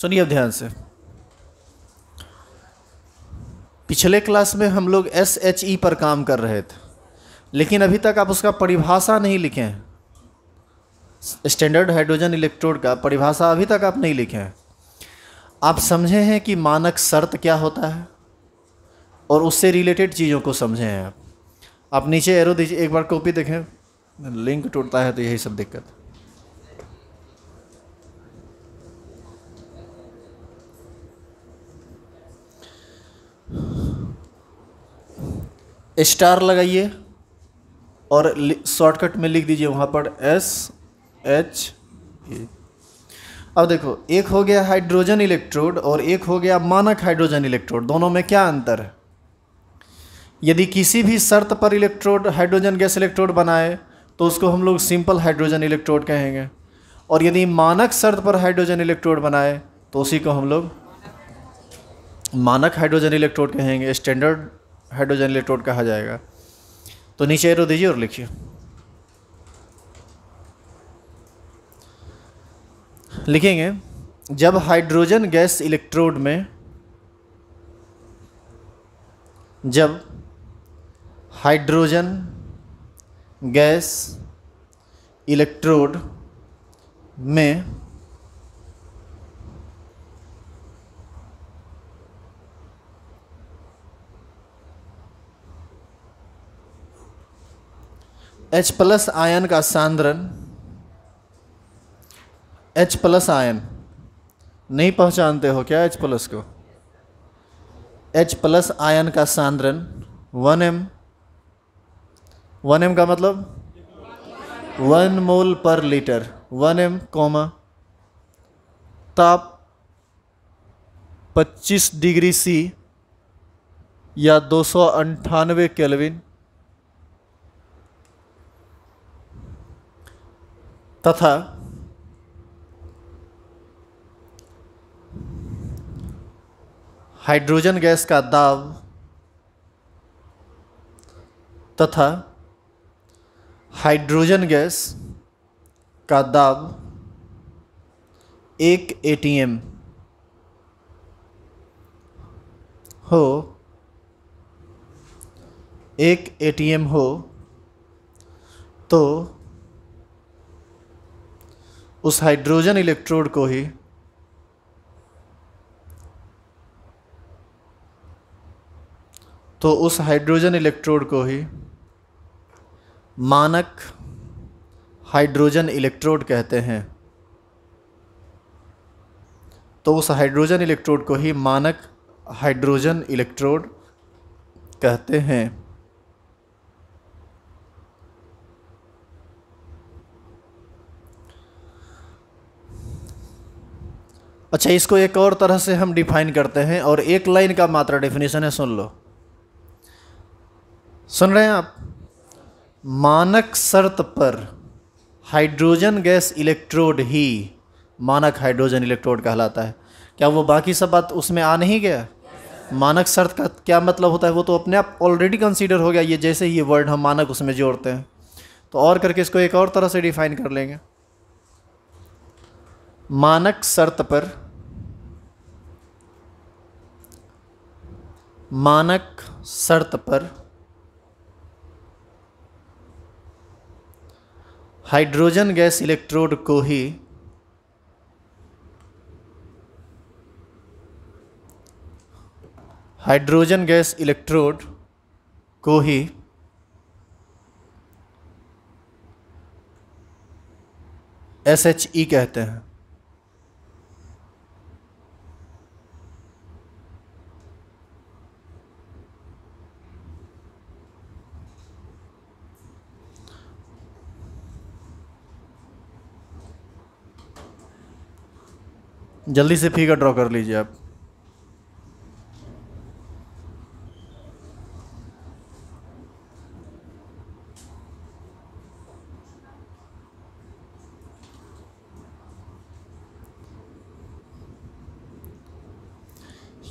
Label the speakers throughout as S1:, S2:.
S1: सुनिए ध्यान से पिछले क्लास में हम लोग एस एच ई पर काम कर रहे थे लेकिन अभी तक आप उसका परिभाषा नहीं लिखे हैं स्टैंडर्ड हाइड्रोजन इलेक्ट्रोड का परिभाषा अभी तक आप नहीं लिखे हैं आप समझे हैं कि मानक शर्त क्या होता है और उससे रिलेटेड चीज़ों को समझे हैं आप आप नीचे एरो दीजिए एक बार कॉपी देखें लिंक टूटता है तो यही सब दिक्कत स्टार लगाइए और शॉर्टकट में लिख दीजिए वहाँ पर एस एच ए अब देखो एक हो गया हाइड्रोजन इलेक्ट्रोड और एक हो गया मानक हाइड्रोजन इलेक्ट्रोड दोनों में क्या अंतर है यदि किसी भी शर्त पर इलेक्ट्रोड हाइड्रोजन गैस इलेक्ट्रोड बनाए तो उसको हम लोग सिंपल हाइड्रोजन इलेक्ट्रोड कहेंगे और यदि मानक शर्त पर हाइड्रोजन इलेक्ट्रोड बनाए तो उसी को हम लोग मानक हाइड्रोजन इलेक्ट्रोड कहेंगे स्टैंडर्ड हाइड्रोजन इलेक्ट्रोड कहा जाएगा तो नीचे एरो दीजिए और लिखिए लिखेंगे जब हाइड्रोजन गैस इलेक्ट्रोड में जब हाइड्रोजन गैस इलेक्ट्रोड में एच प्लस आयन का सांद्रण एच प्लस आयन नहीं पहचानते हो क्या एच प्लस को एच प्लस आयन का सांद्रण वन एम वन एम का मतलब वन मोल पर लीटर वन एम कॉमा ताप 25 डिग्री सी या दो सौ अंठानवे केल्विन तथा हाइड्रोजन गैस का दाब तथा हाइड्रोजन गैस का दाब एक एटीएम हो एक एटीएम हो तो उस हाइड्रोजन इलेक्ट्रोड को ही तो उस हाइड्रोजन इलेक्ट्रोड को ही मानक हाइड्रोजन इलेक्ट्रोड कहते हैं तो उस हाइड्रोजन इलेक्ट्रोड को ही मानक हाइड्रोजन इलेक्ट्रोड कहते हैं अच्छा इसको एक और तरह से हम डिफाइन करते हैं और एक लाइन का मात्र डेफिनेशन है सुन लो सुन रहे हैं आप मानक शर्त पर हाइड्रोजन गैस इलेक्ट्रोड ही मानक हाइड्रोजन इलेक्ट्रोड कहलाता है क्या वो बाकी सब बात उसमें आ नहीं गया मानक शर्त का क्या मतलब होता है वो तो अपने आप ऑलरेडी कंसीडर हो गया ये जैसे ही ये वर्ड हम मानक उसमें जोड़ते हैं तो और करके इसको एक और तरह से डिफाइन कर लेंगे मानक शर्त पर मानक शर्त पर हाइड्रोजन गैस इलेक्ट्रोड को ही हाइड्रोजन गैस इलेक्ट्रोड को ही एस एच ई कहते हैं जल्दी से फिगर ड्रॉ कर लीजिए आप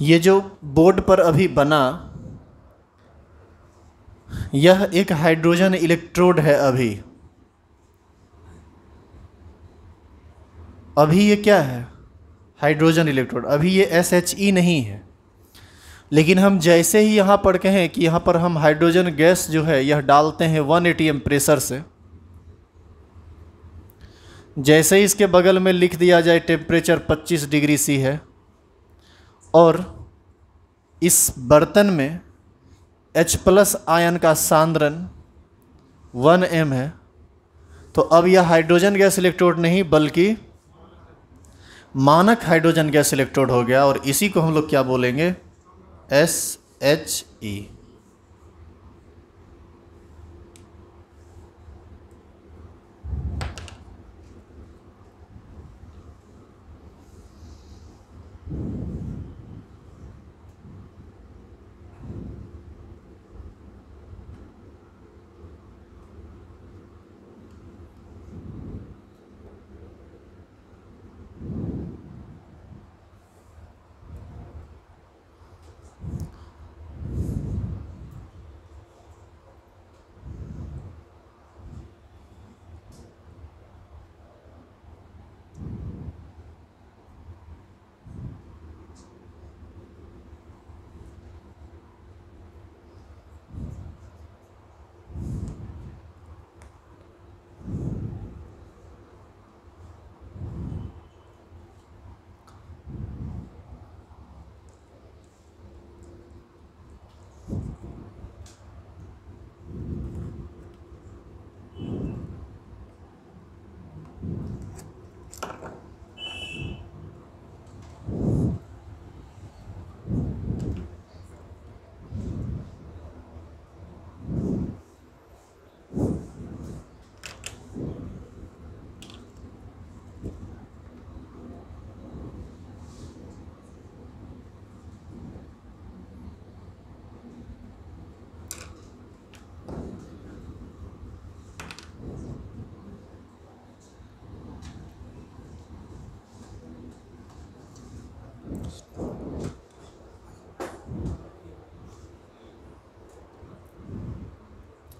S1: ये जो बोर्ड पर अभी बना यह एक हाइड्रोजन इलेक्ट्रोड है अभी अभी ये क्या है हाइड्रोजन इलेक्ट्रोड अभी ये एस एच ई नहीं है लेकिन हम जैसे ही यहाँ पर कहें कि यहाँ पर हम हाइड्रोजन गैस जो है यह डालते हैं one A T M pressure से जैसे ही इसके बगल में लिख दिया जाए टेम्परेचर 25 डिग्री सी है और इस बर्तन में H प्लस आयन का सांद्रन 1 एम है तो अब यह हाइड्रोजन गैस इलेक्ट्रोड नहीं बल्कि मानक हाइड्रोजन गैस इलेक्ट्रोड हो गया और इसी को हम लोग क्या बोलेंगे एस एच ई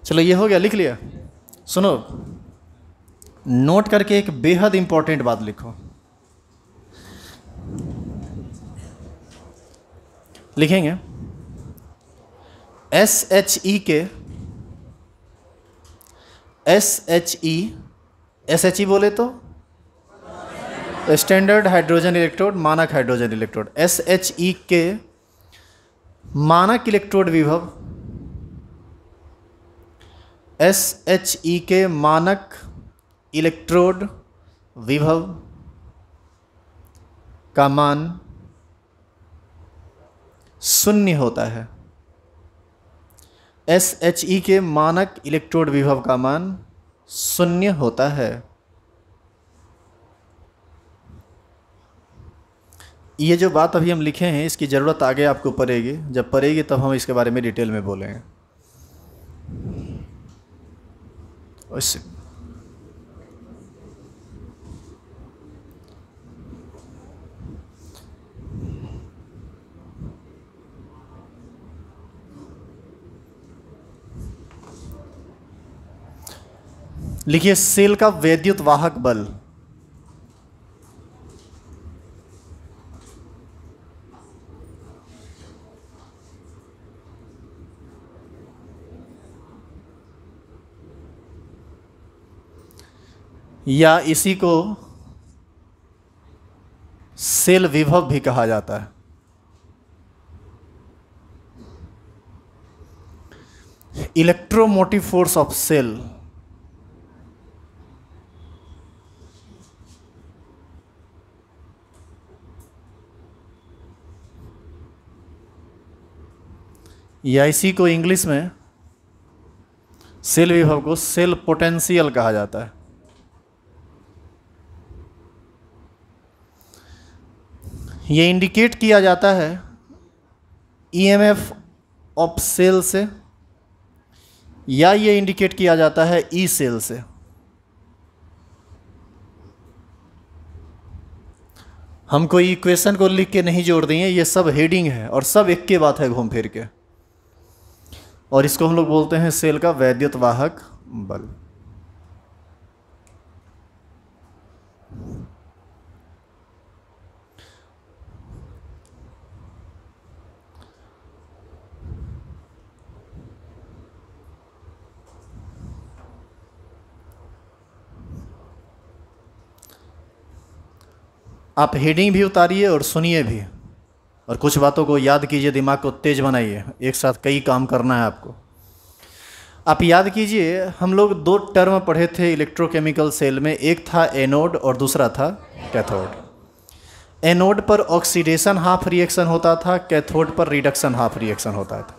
S1: चलो ये हो गया लिख लिया सुनो नोट करके एक बेहद इंपॉर्टेंट बात लिखो लिखेंगे एस एच ई के S H E S H E बोले तो स्टैंडर्ड हाइड्रोजन इलेक्ट्रोड मानक hydrogen electrode S H E के मानक इलेक्ट्रोड विभव एस एच ई के मानक इलेक्ट्रोड विभव का मान शून्य होता है एस एच ई के मानक इलेक्ट्रोड विभव का मान शून्य होता है ये जो बात अभी हम लिखे हैं इसकी ज़रूरत आगे आपको पड़ेगी जब पड़ेगी तब हम इसके बारे में डिटेल में बोलेंगे Listen. लिखिए सेल का वैद्युत वाहक बल या इसी को सेल विभव भी कहा जाता है इलेक्ट्रोमोटिव फोर्स ऑफ सेल या इसी को इंग्लिश में सेल विभव को सेल पोटेंशियल कहा जाता है ये इंडिकेट किया जाता है ईएमएफ ऑफ सेल से या ये इंडिकेट किया जाता है ई e सेल से हम कोई इक्वेशन को लिख के नहीं जोड़ दिए ये सब हेडिंग है और सब एक के बात है घूम फिर के और इसको हम लोग बोलते हैं सेल का वैद्युत वाहक बल आप हेडिंग भी उतारिए और सुनिए भी और कुछ बातों को याद कीजिए दिमाग को तेज बनाइए एक साथ कई काम करना है आपको आप याद कीजिए हम लोग दो टर्म पढ़े थे इलेक्ट्रोकेमिकल सेल में एक था एनोड और दूसरा था कैथोड एनोड पर ऑक्सीडेशन हाफ रिएक्शन होता था कैथोड पर रिडक्शन हाफ रिएक्शन होता था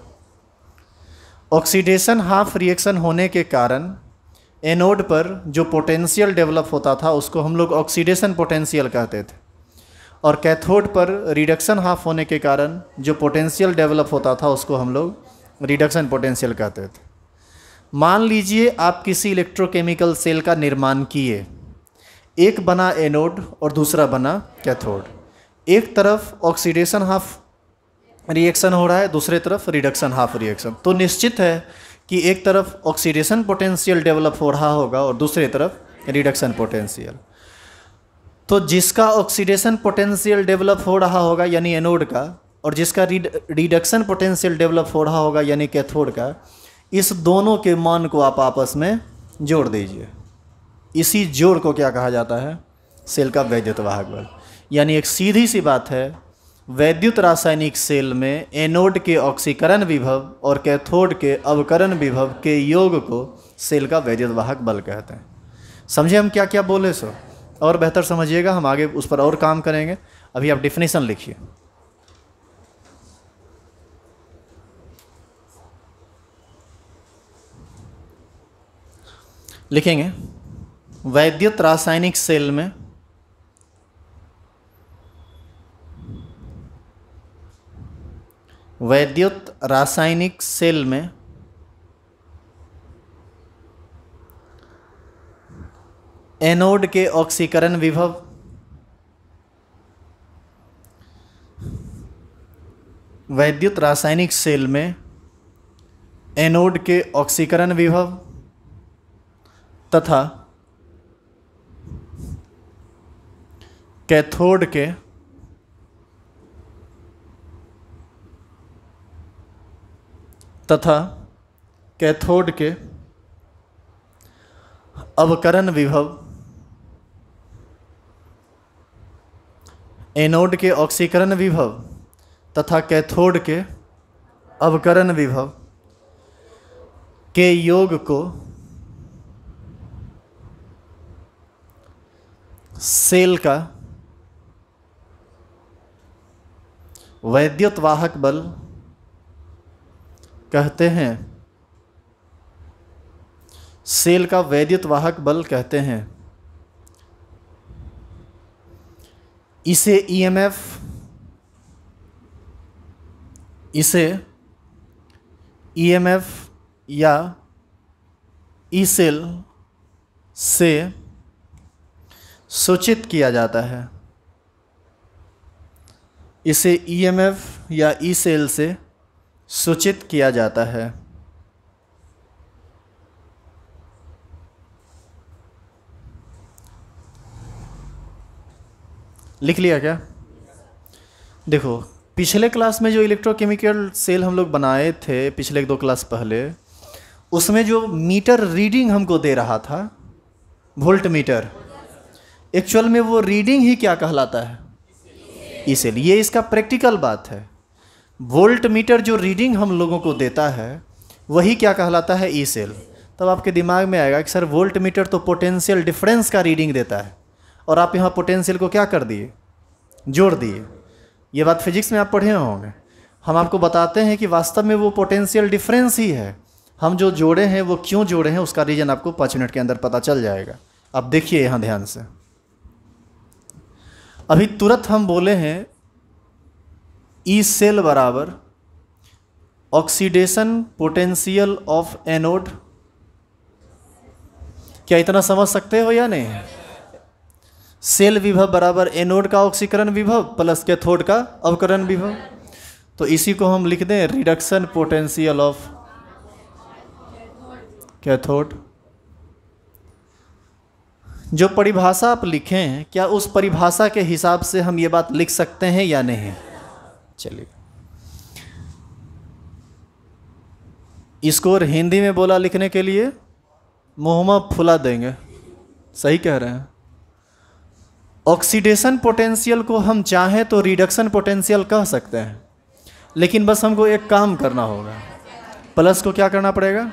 S1: ऑक्सीडेशन हाफ रिएक्शन होने के कारण एनोड पर जो पोटेंशियल डेवलप होता था उसको हम लोग ऑक्सीडेशन पोटेंशियल कहते थे और कैथोड पर रिडक्शन हाफ होने के कारण जो पोटेंशियल डेवलप होता था उसको हम लोग रिडक्शन पोटेंशियल कहते थे मान लीजिए आप किसी इलेक्ट्रोकेमिकल सेल का निर्माण किए एक बना एनोड और दूसरा बना कैथोड एक तरफ ऑक्सीडेशन हाफ रिएक्शन हो रहा है दूसरे तरफ रिडक्शन हाफ रिएक्शन तो निश्चित है कि एक तरफ ऑक्सीडेशन पोटेंशियल डेवलप हो रहा होगा और दूसरे तरफ रिडक्शन पोटेंशियल तो जिसका ऑक्सीडेशन पोटेंशियल डेवलप हो रहा होगा यानी एनोड का और जिसका रिडक्शन पोटेंशियल डेवलप हो रहा होगा यानी कैथोड का इस दोनों के मान को आप आपस में जोड़ दीजिए इसी जोड़ को क्या कहा जाता है सेल का वैद्युत वाहक बल यानी एक सीधी सी बात है वैद्युत रासायनिक सेल में एनोड के ऑक्सीकरण विभव और कैथोड के अवकरण विभव के योग को सेल का वैद्युत वाहक बल कहते हैं समझे हम क्या क्या बोले सो और बेहतर समझिएगा हम आगे उस पर और काम करेंगे अभी आप डिफिनेशन लिखिए लिखेंगे वैद्युत रासायनिक सेल में वैद्युत रासायनिक सेल में एनोड के ऑक्सीकरण विभव वैद्युत रासायनिक सेल में एनोड के ऑक्सीकरण विभव तथा कैथोड के तथा कैथोड के अवकरण विभव एनोड के ऑक्सीकरण विभव तथा कैथोड के अवकरण विभव के योग को सेल का वैद्युत वाहक बल कहते हैं सेल का वैद्युत वाहक बल कहते हैं इसे ईएमएफ e इसे ईएमएफ e या ई e सेल से सूचित किया जाता है इसे ईएमएफ या ई सेल से सूचित किया जाता है लिख लिया क्या देखो पिछले क्लास में जो इलेक्ट्रोकेमिकल सेल हम लोग बनाए थे पिछले एक दो क्लास पहले उसमें जो मीटर रीडिंग हमको दे रहा था वोल्ट मीटर एक्चुअल में वो रीडिंग ही क्या कहलाता है इसे ये इसका प्रैक्टिकल बात है वोल्ट मीटर जो रीडिंग हम लोगों को देता है वही क्या कहलाता है ई e सेल तब आपके दिमाग में आएगा कि सर वोल्ट मीटर तो पोटेंशियल डिफरेंस का रीडिंग देता है और आप यहाँ पोटेंशियल को क्या कर दिए जोड़ दिए ये बात फिजिक्स में आप पढ़े होंगे हम आपको बताते हैं कि वास्तव में वो पोटेंशियल डिफरेंस ही है हम जो जोड़े हैं वो क्यों जोड़े हैं उसका रीज़न आपको पाँच मिनट के अंदर पता चल जाएगा आप देखिए यहाँ ध्यान से अभी तुरंत हम बोले हैं ई e सेल बराबर ऑक्सीडेशन पोटेंशियल ऑफ एनोड क्या इतना समझ सकते हो या नहीं सेल विभव बराबर एनोड का ऑक्सीकरण विभव प्लस कैथोड का अवकरण विभव तो इसी को हम लिख दें रिडक्शन पोटेंशियल ऑफ कैथोड जो परिभाषा आप लिखें क्या उस परिभाषा के हिसाब से हम ये बात लिख सकते हैं या नहीं चलिए और हिंदी में बोला लिखने के लिए मोहम्मद फुला देंगे सही कह रहे हैं ऑक्सीडेशन पोटेंशियल को हम चाहें तो रिडक्शन पोटेंशियल कह सकते हैं लेकिन बस हमको एक काम करना होगा प्लस को क्या करना पड़ेगा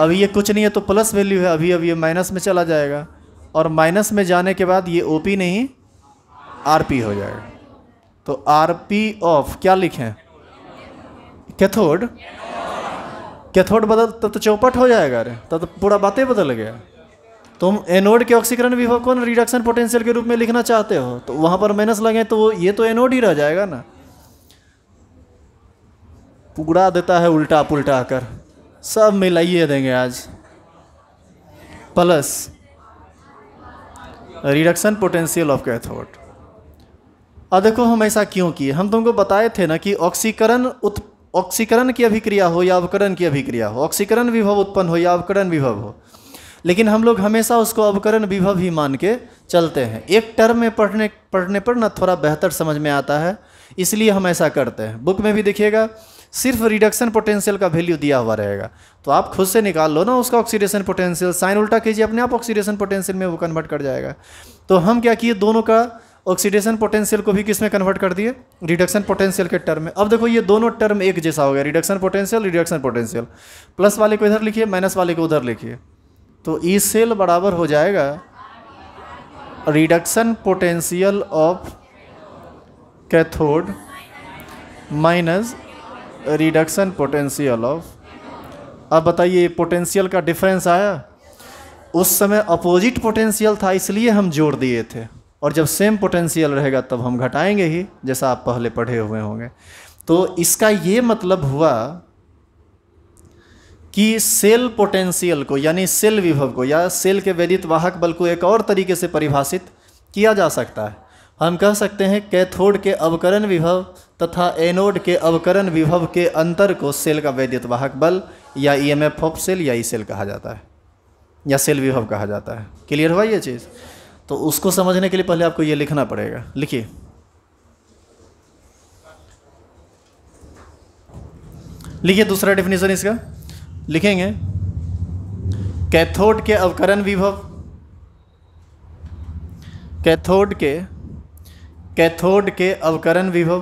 S1: अभी ये कुछ नहीं है तो प्लस वैल्यू है अभी अब ये माइनस में चला जाएगा और माइनस में जाने के बाद ये ओ पी नहीं आर पी हो जाएगा तो आर पी ऑफ क्या लिखें कैथोड कैथोड बदल तब तो चौपट हो जाएगा अरे तब तो पूरा बातें बदल गया तुम एनोड के ऑक्सीकरण विभव को ना रिडक्शन पोटेंशियल के रूप में लिखना चाहते हो तो वहाँ पर माइनस लगे तो ये तो एनोड ही रह जाएगा ना पुगड़ा देता है उल्टा पुलटा कर सब मिलाइए देंगे आज plus reduction potential of cathode अब देखो हम ऐसा क्यों किए हम तुमको बताए थे ना कि ऑक्सीकरण उत् ऑक्सीकरण की अभिक्रिया हो या अवकरण की अभिक्रिया हो ऑक्सीकरण विभव उत्पन्न हो या अवकरण विभव हो लेकिन हम लोग हमेशा उसको अवकरण विभव ही मान के चलते हैं एक टर्म में पढ़ने पढ़ने पर ना थोड़ा बेहतर समझ में आता है इसलिए हम ऐसा करते हैं बुक में भी देखिएगा सिर्फ रिडक्शन पोटेंशियल का वैल्यू दिया हुआ रहेगा तो आप खुद से निकाल लो ना उसका ऑक्सीडेशन पोटेंशियल साइन उल्टा कीजिए अपने आप ऑक्सीडेशन पोटेंशियल में वो कन्वर्ट कर जाएगा तो हम क्या किए दोनों का ऑक्सीडेशन पोटेंशियल को भी किस में कन्वर्ट कर दिए रिडक्शन पोटेंशियल के टर्म में अब देखो ये दोनों टर्म एक जैसा हो गया reduction potential reduction potential plus वाले को इधर लिखिए माइनस वाले को उधर लिखिए तो ई सेल बराबर हो जाएगा reduction potential of cathode minus reduction potential of अब बताइए पोटेंशियल का डिफरेंस आया उस समय अपोजिट पोटेंशियल था इसलिए हम जोड़ दिए थे और जब सेम पोटेंशियल रहेगा तब हम घटाएंगे ही जैसा आप पहले पढ़े हुए होंगे तो इसका ये मतलब हुआ कि सेल पोटेंशियल को यानी सेल विभव को या सेल के वेदित वाहक बल को एक और तरीके से परिभाषित किया जा सकता है हम कह सकते हैं कैथोड के अवकरण विभव तथा एनोड के अवकरण विभव के अंतर को सेल का वैद्युत वाहक बल या E M F of cell या ई e सेल कहा जाता है या सेल विभव कहा जाता है क्लियर हुआ ये चीज़ तो उसको समझने के लिए पहले आपको ये लिखना पड़ेगा लिखिए लिखिए दूसरा डेफिनेशन इसका लिखेंगे कैथोड के अवकरण विभव कैथोड के कैथोड के अवकरण विभव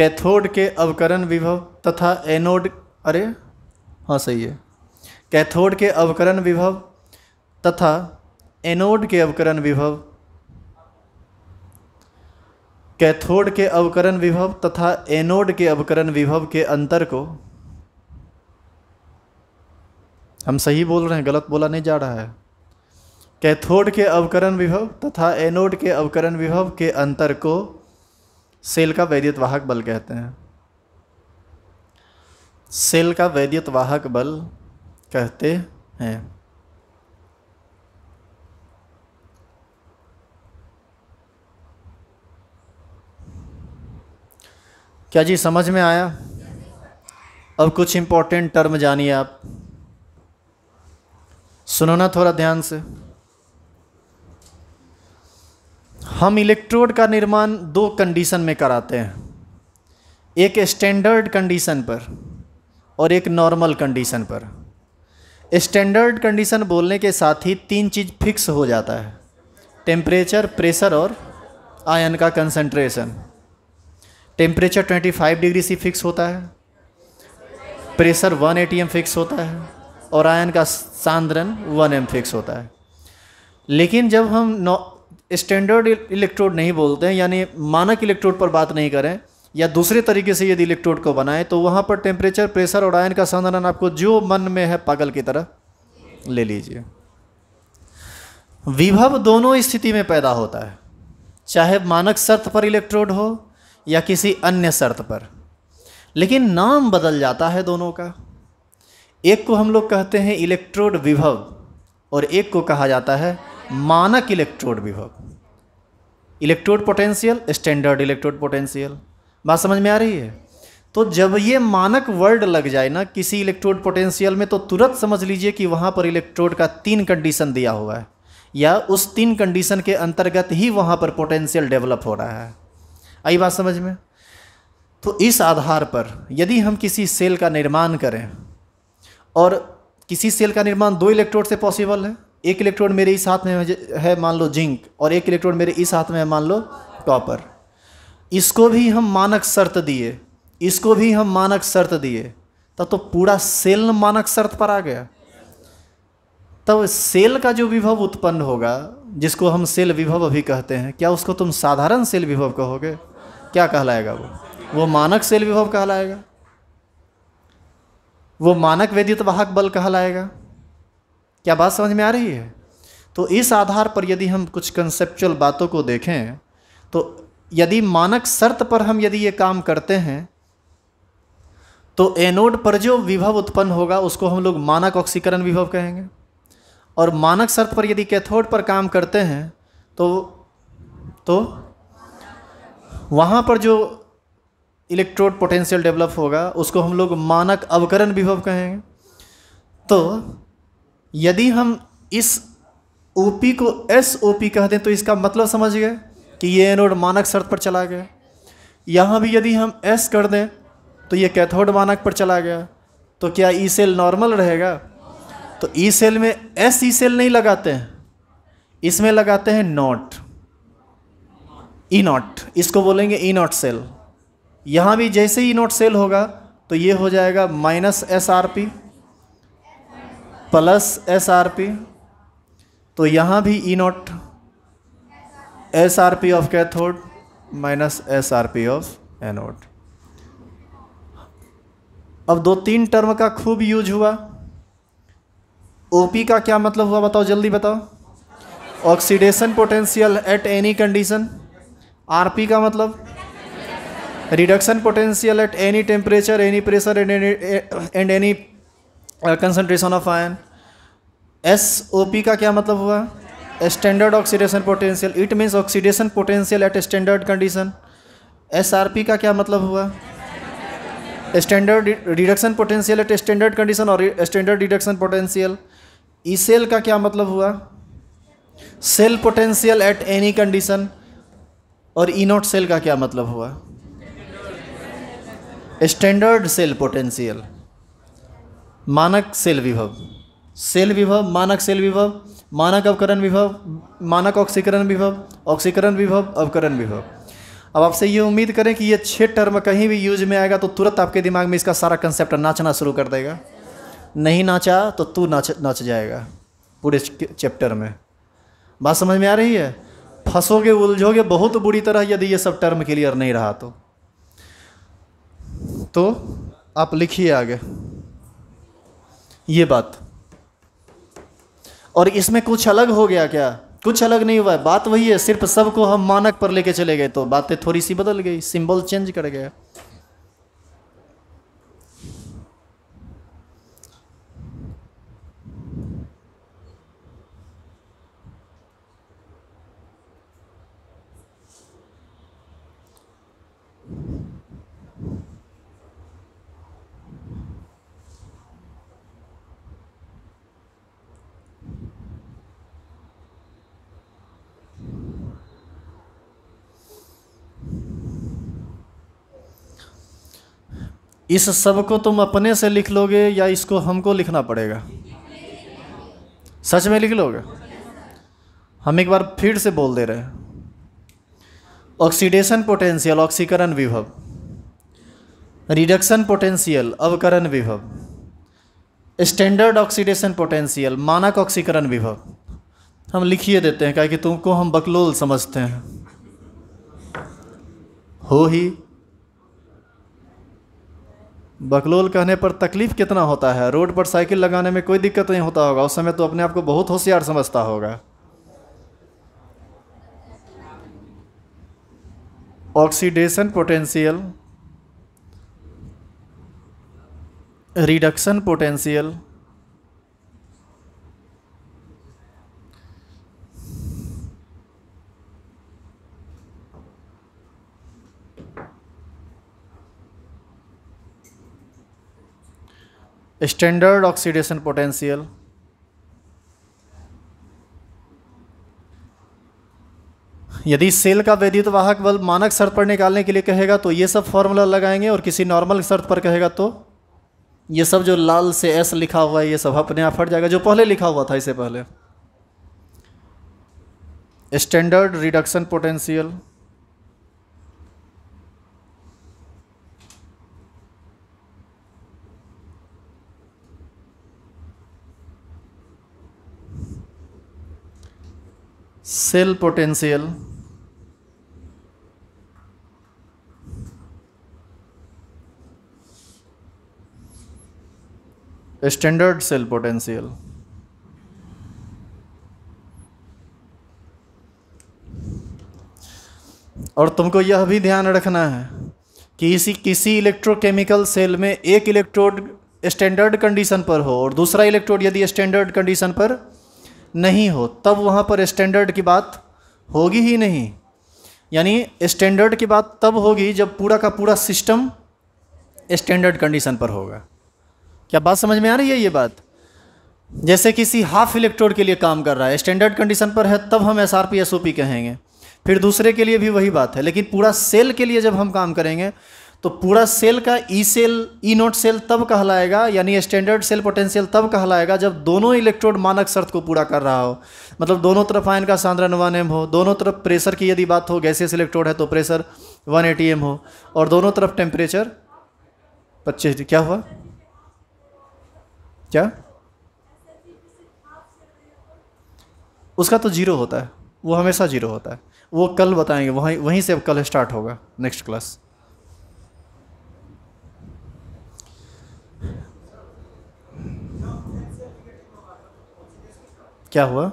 S1: कैथोड के अवकरण विभव तथा एनोड अरे हाँ सही है कैथोड के अवकरण विभव तथा एनोड के अवकरण विभव कैथोड के अवकरण विभव तथा एनोड के अवकरण विभव के अंतर को हम सही बोल रहे हैं गलत बोला नहीं जा रहा है कैथोड के अवकरण विभव तथा एनोड के अवकरण विभव के अंतर को सेल का वैद्युत वाहक बल कहते हैं सेल का वैद्युत वाहक बल कहते हैं क्या जी समझ में आया अब कुछ इंपॉर्टेंट टर्म जानिए आप सुनो ना थोड़ा ध्यान से हम इलेक्ट्रोड का निर्माण दो कंडीशन में कराते हैं एक स्टैंडर्ड कंडीशन पर और एक नॉर्मल कंडीशन पर स्टैंडर्ड कंडीशन बोलने के साथ ही तीन चीज़ फिक्स हो जाता है टेम्परेचर प्रेशर और आयन का concentration temperature 25 degree C fix होता है प्रेशर 1 ए फिक्स होता है और आयन का सांद्रन 1 एम फिक्स होता है लेकिन जब हम स्टैंडर्ड इलेक्ट्रोड नहीं बोलते हैं यानी मानक इलेक्ट्रोड पर बात नहीं करें या दूसरे तरीके से यदि इलेक्ट्रोड को बनाएं तो वहाँ पर टेम्परेचर प्रेशर और आयन का संधारण आपको जो मन में है पागल की तरह ले लीजिए विभव दोनों स्थिति में पैदा होता है चाहे मानक शर्त पर इलेक्ट्रोड हो या किसी अन्य शर्त पर लेकिन नाम बदल जाता है दोनों का एक को हम लोग कहते हैं इलेक्ट्रोड विभव और एक को कहा जाता है मानक इलेक्ट्रोड विभव electrode potential standard electrode potential बात समझ में आ रही है तो जब ये मानक वर्ड लग जाए ना किसी इलेक्ट्रोड पोटेंशियल में तो तुरंत समझ लीजिए कि वहाँ पर इलेक्ट्रोड का तीन कंडीशन दिया हुआ है या उस तीन कंडीशन के अंतर्गत ही वहाँ पर पोटेंशियल डेवलप हो रहा है आई बात समझ में तो इस आधार पर यदि हम किसी सेल का निर्माण करें और किसी सेल का निर्माण दो इलेक्ट्रोड से पॉसिबल है एक इलेक्ट्रोड मेरे इस हाथ में है मान लो जिंक और एक इलेक्ट्रोड मेरे इस हाथ में है मान लो कॉपर इसको भी हम मानक शर्त दिए इसको भी हम मानक शर्त दिए तब तो पूरा सेल मानक शर्त पर आ गया तब सेल का जो विभव उत्पन्न होगा जिसको हम सेल विभव अभी कहते हैं क्या उसको तुम साधारण सेल विभव कहोगे क्या कहलाएगा वो वो मानक सेल विभव कहलाएगा वो मानक वेदित वाहक बल कहलाएगा क्या बात समझ में आ रही है तो इस आधार पर यदि हम कुछ कंसेप्चुअल बातों को देखें तो यदि मानक शर्त पर हम यदि ये काम करते हैं तो एनोड पर जो विभव उत्पन्न होगा उसको हम लोग मानक ऑक्सीकरण विभव कहेंगे और मानक शर्त पर यदि कैथोड पर काम करते हैं तो तो वहाँ पर जो इलेक्ट्रोड पोटेंशियल डेवलप होगा उसको हम लोग मानक अवकरण विभव कहेंगे तो यदि हम इस ओ पी को एस ओ पी कह दें तो इसका मतलब समझ गए कि ये एनोड मानक शर्त पर चला गया यहाँ भी यदि हम एस कर दें तो ये कैथोड मानक पर चला गया तो क्या ई सेल नॉर्मल रहेगा तो ई e सेल में एस ई सेल नहीं लगाते हैं इसमें लगाते हैं नॉट ई नॉट इसको बोलेंगे ई नॉट सेल यहाँ भी जैसे ई नॉट सेल होगा तो ये हो जाएगा minus S R P plus S R P तो यहाँ भी E naught S R P of cathode minus S R P of anode अब दो तीन टर्म का खूब यूज हुआ ओपी का क्या मतलब हुआ बताओ जल्दी बताओ oxidation potential at any condition R P का मतलब reduction potential at any temperature any pressure and any and any concentration of ion S O P का क्या मतलब हुआ standard oxidation potential it means oxidation potential at standard condition S R P का क्या मतलब हुआ standard reduction potential at standard condition और standard reduction potential E cell का क्या मतलब हुआ cell potential at any condition और ई नोट सेल का क्या मतलब हुआ स्टैंडर्ड सेल पोटेंशियल मानक सेल विभव सेल विभव मानक सेल विभव मानक अवकरण विभव मानक ऑक्सीकरण विभव ऑक्सीकरण विभव अवकरण विभव अब आपसे ये उम्मीद करें कि ये छः टर्म कहीं भी यूज में आएगा तो तुरंत आपके दिमाग में इसका सारा कंसेप्ट नाचना शुरू कर देगा नहीं नाचा तो तू नाच नाच जाएगा पूरे चैप्टर में बात समझ में आ रही है फंसोगे उलझोगे बहुत बुरी तरह यदि ये सब टर्म क्लियर नहीं रहा तो तो आप लिखिए आगे ये बात और इसमें कुछ अलग हो गया क्या कुछ अलग नहीं हुआ है बात वही है सिर्फ सबको हम मानक पर लेके चले गए तो बातें थोड़ी सी बदल गई सिंबल चेंज कर गया इस सब को तुम अपने से लिख लोगे या इसको हमको लिखना पड़ेगा सच में लिख लोगे हम एक बार फिर से बोल दे रहे हैं ऑक्सीडेशन पोटेंशियल ऑक्सीकरण विभव रिडक्शन पोटेंशियल अवकरण विभव स्टैंडर्ड ऑक्सीडेशन पोटेंशियल मानक ऑक्सीकरण विभव हम लिखिए देते हैं क्या कि तुमको हम बकलोल समझते हैं हो ही बकलोल कहने पर तकलीफ़ कितना होता है रोड पर साइकिल लगाने में कोई दिक्कत नहीं होता होगा उस समय तो अपने आप को बहुत होशियार समझता होगा oxidation potential reduction potential standard oxidation potential यदि सेल का वैद्युत वाहक बल मानक शर्त पर निकालने के लिए कहेगा तो ये सब फॉर्मूला लगाएंगे और किसी नॉर्मल शर्त पर कहेगा तो ये सब जो लाल से एस लिखा हुआ है ये सब अपने आप हट जाएगा जो पहले लिखा हुआ था इससे पहले standard reduction potential cell potential standard cell potential और तुमको यह भी ध्यान रखना है कि इसी किसी इलेक्ट्रोकेमिकल सेल में एक इलेक्ट्रोड स्टैंडर्ड कंडीशन पर हो और दूसरा इलेक्ट्रोड यदि स्टैंडर्ड कंडीशन पर नहीं हो तब वहाँ पर स्टैंडर्ड की बात होगी ही नहीं यानी स्टैंडर्ड की बात तब होगी जब पूरा का पूरा सिस्टम स्टैंडर्ड कंडीशन पर होगा क्या बात समझ में आ रही है ये बात जैसे किसी हाफ इलेक्ट्रोड के लिए काम कर रहा है स्टैंडर्ड कंडीशन पर है तब हम S R P S O P कहेंगे फिर दूसरे के लिए भी वही बात है लेकिन पूरा सेल के लिए जब हम काम करेंगे तो पूरा सेल का E cell E naught cell तब कहलाएगा यानी स्टैंडर्ड सेल पोटेंशियल तब कहलाएगा जब दोनों इलेक्ट्रोड मानक शर्त को पूरा कर रहा हो मतलब दोनों तरफ आयन का सांद्र वन एम हो दोनों तरफ प्रेशर की यदि बात हो गैसियस इलेक्ट्रोड है तो प्रेशर वन एटी एम हो और दोनों तरफ टेम्परेचर 25 क्या हुआ क्या उसका तो जीरो होता है वो हमेशा जीरो होता है वो कल बताएंगे वहीं वहीं से अब कल स्टार्ट होगा नेक्स्ट क्लास क्या हुआ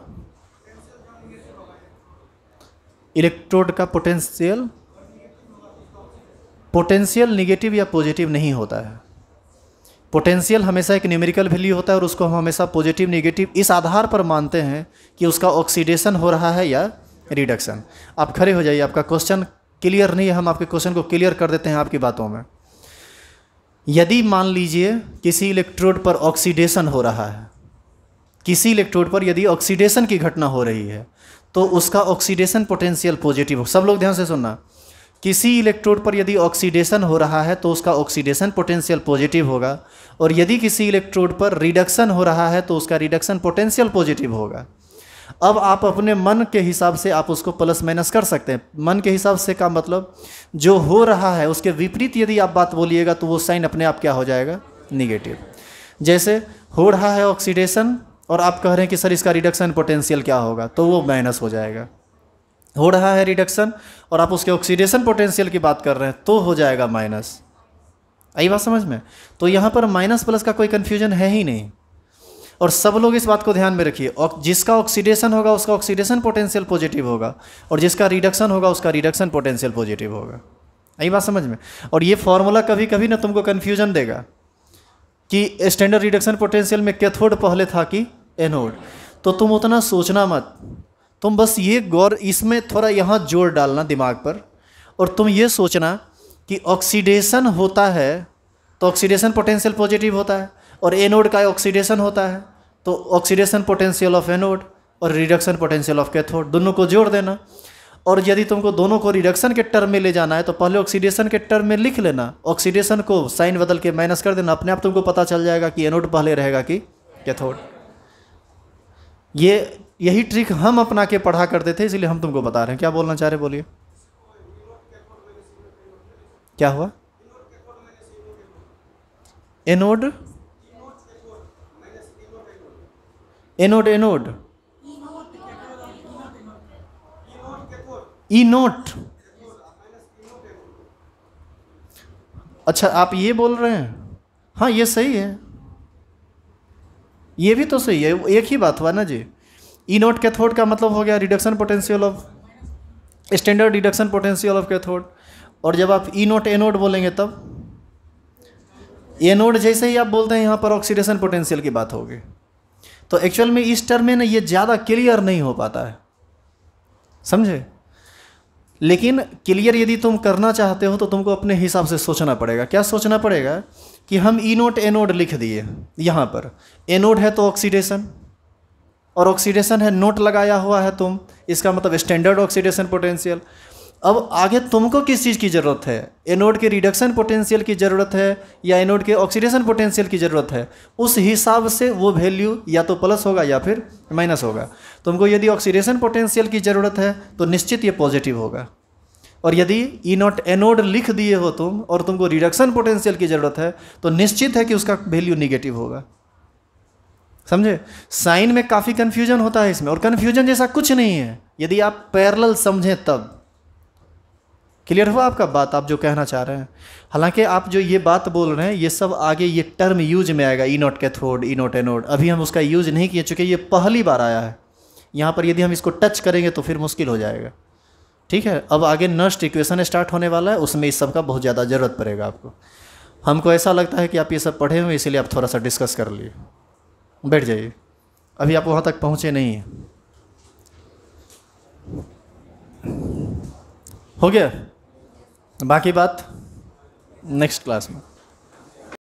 S1: इलेक्ट्रोड का पोटेंशियल पोटेंशियल निगेटिव या पॉजिटिव नहीं होता है पोटेंशियल हमेशा एक न्यूमेरिकल वैल्यू होता है और उसको हम हमेशा पॉजिटिव नेगेटिव इस आधार पर मानते हैं कि उसका ऑक्सीडेशन हो रहा है या रिडक्शन आप खड़े हो जाइए आपका क्वेश्चन क्लियर नहीं है हम आपके क्वेश्चन को क्लियर कर देते हैं आपकी बातों में यदि मान लीजिए किसी इलेक्ट्रोड पर ऑक्सीडेशन हो रहा है किसी इलेक्ट्रोड पर यदि ऑक्सीडेशन की घटना हो रही है तो उसका ऑक्सीडेशन पोटेंशियल पॉजिटिव हो सब लोग ध्यान से सुनना किसी इलेक्ट्रोड पर यदि ऑक्सीडेशन हो रहा है तो उसका ऑक्सीडेशन पोटेंशियल पॉजिटिव होगा और यदि किसी इलेक्ट्रोड पर रिडक्शन हो रहा है तो उसका रिडक्शन पोटेंशियल पॉजिटिव होगा अब आप अपने मन के हिसाब से आप उसको प्लस माइनस कर सकते हैं मन के हिसाब से का मतलब जो हो रहा है उसके विपरीत यदि आप बात बोलिएगा तो वो साइन अपने आप क्या हो जाएगा निगेटिव जैसे हो रहा है ऑक्सीडेशन और आप कह रहे हैं कि सर इसका रिडक्शन पोटेंशियल क्या होगा तो वो माइनस हो जाएगा हो रहा है रिडक्शन और आप उसके ऑक्सीडेशन पोटेंशियल की बात कर रहे हैं तो हो जाएगा माइनस आई बात समझ में तो यहाँ पर माइनस प्लस का कोई कन्फ्यूजन है ही नहीं और सब लोग इस बात को ध्यान में रखिए और जिसका ऑक्सीडेशन होगा उसका ऑक्सीडेशन पोटेंशियल पॉजिटिव होगा और जिसका रिडक्शन होगा उसका रिडक्शन पोटेंशियल पॉजिटिव होगा यही बात समझ में और ये फार्मूला कभी कभी ना तुमको कन्फ्यूजन देगा कि स्टैंडर्ड रिडक्शन पोटेंशियल में कैथोड पहले था कि एनोड तो तुम उतना सोचना मत तुम बस ये गौर इसमें थोड़ा यहाँ जोर डालना दिमाग पर और तुम ये सोचना कि ऑक्सीडेशन होता है तो ऑक्सीडेशन पोटेंशियल पॉजिटिव होता है और एनोड का ऑक्सीडेशन होता है तो ऑक्सीडेशन पोटेंशियल ऑफ एनोड और रिडक्शन पोटेंशियल ऑफ कैथोड दोनों को जोड़ देना और यदि तुमको दोनों को रिडक्शन के टर्म में ले जाना है तो पहले ऑक्सीडेशन के टर्म में लिख लेना ऑक्सीडेशन को साइन बदल के माइनस कर देना अपने आप तुमको पता चल जाएगा कि एनोड पहले रहेगा कि कैथोड ये यही ट्रिक हम अपना के पढ़ा करते थे इसलिए हम तुमको बता रहे हैं क्या बोलना चाह रहे बोलिए क्या हुआ anode anode anode E naught अच्छा आप ये बोल रहे हैं हाँ ये सही है ये भी तो सही है एक ही बात हुआ ना जी ई नॉट कैथोड का मतलब हो गया reduction potential of standard reduction potential of cathode और जब आप ई नोट ए नोट बोलेंगे तब ए नोट जैसे ही आप बोलते हैं यहाँ पर ऑक्सीडेशन पोटेंशियल की बात होगी तो एक्चुअल में इस टर्म में ना ये ज़्यादा क्लियर नहीं हो पाता है समझे लेकिन क्लियर यदि तुम करना चाहते हो तो तुमको अपने हिसाब से सोचना पड़ेगा क्या सोचना पड़ेगा कि हम ई e नोट एनोड लिख दिए यहाँ पर एनोड है तो ऑक्सीडेशन और ऑक्सीडेशन है नोट लगाया हुआ है तुम इसका मतलब स्टैंडर्ड ऑक्सीडेशन पोटेंशियल अब आगे तुमको किस चीज़ की ज़रूरत है एनोड के रिडक्शन पोटेंशियल की ज़रूरत है या एनोड के ऑक्सीडेशन पोटेंशियल की ज़रूरत है उस हिसाब से वो वैल्यू या तो प्लस होगा या फिर माइनस होगा तुमको यदि ऑक्सीडेशन पोटेंशियल की ज़रूरत है तो निश्चित ये पॉजिटिव होगा और यदि ई नॉट एनोड लिख दिए हो तुम और तुमको रिडक्शन पोटेंशियल की ज़रूरत है तो निश्चित है कि उसका वैल्यू निगेटिव होगा समझे साइन में काफ़ी कन्फ्यूजन होता है इसमें और कन्फ्यूजन जैसा कुछ नहीं है यदि आप पैरल समझें तब क्लियर हुआ आपका बात आप जो कहना चाह रहे हैं हालांकि आप जो ये बात बोल रहे हैं ये सब आगे ये टर्म यूज में आएगा E naught cathode E naught anode अभी हम उसका यूज नहीं किए चूंकि ये पहली बार आया है यहाँ पर यदि हम इसको टच करेंगे तो फिर मुश्किल हो जाएगा ठीक है अब आगे नष्ट इक्वेशन स्टार्ट होने वाला है उसमें इस सब का बहुत ज़्यादा ज़रूरत पड़ेगा आपको हमको ऐसा लगता है कि आप ये सब पढ़े हुए इसीलिए आप थोड़ा सा डिस्कस कर लिए बैठ जाइए अभी आप वहाँ तक पहुँचे नहीं हैं हो गया बाकी बात नेक्स्ट क्लास में